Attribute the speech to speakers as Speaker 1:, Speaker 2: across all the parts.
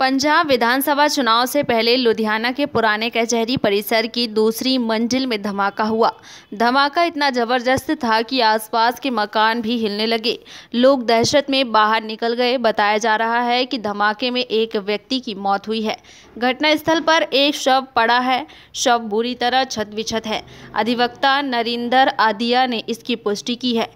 Speaker 1: पंजाब विधानसभा चुनाव से पहले लुधियाना के पुराने कचहरी परिसर की दूसरी मंजिल में धमाका हुआ धमाका इतना ज़बरदस्त था कि आसपास के मकान भी हिलने लगे लोग दहशत में बाहर निकल गए बताया जा रहा है कि धमाके में एक व्यक्ति की मौत हुई है घटनास्थल पर एक शव पड़ा है शव बुरी तरह छत विछत है अधिवक्ता नरिंदर आदिया ने इसकी पुष्टि की है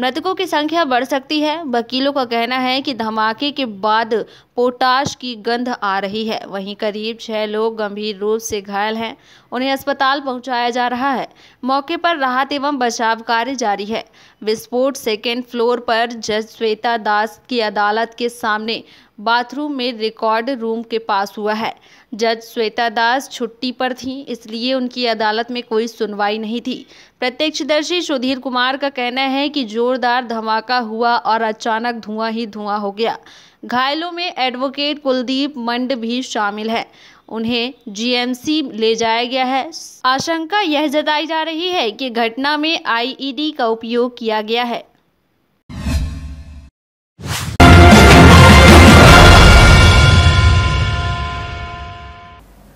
Speaker 1: मृतकों की संख्या बढ़ सकती है वकीलों का कहना है कि धमाके के बाद पोटाश की गंध आ रही है वहीं करीब छह लोग गंभीर रूप से घायल हैं उन्हें अस्पताल पहुंचाया जा रहा है मौके पर राहत एवं बचाव कार्य जारी है विस्फोट सेकेंड फ्लोर पर जज श्वेता दास की अदालत के सामने बाथरूम में रिकॉर्ड रूम के पास हुआ है जज श्वेता दास छुट्टी पर थीं इसलिए उनकी अदालत में कोई सुनवाई नहीं थी प्रत्यक्षदर्शी सुधीर कुमार का कहना है कि जोरदार धमाका हुआ और अचानक धुआं ही धुआं हो गया घायलों में एडवोकेट कुलदीप मंड भी शामिल है उन्हें जीएमसी ले जाया गया है आशंका यह जताई जा रही है कि घटना में आईईडी e का उपयोग किया गया है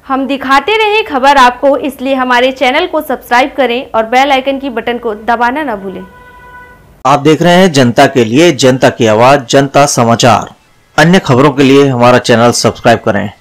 Speaker 1: हम दिखाते रहे खबर आपको इसलिए हमारे चैनल को सब्सक्राइब करें और बेल आइकन की बटन को दबाना न भूलें
Speaker 2: आप देख रहे हैं जनता के लिए जनता की आवाज जनता समाचार अन्य खबरों के लिए हमारा चैनल सब्सक्राइब करें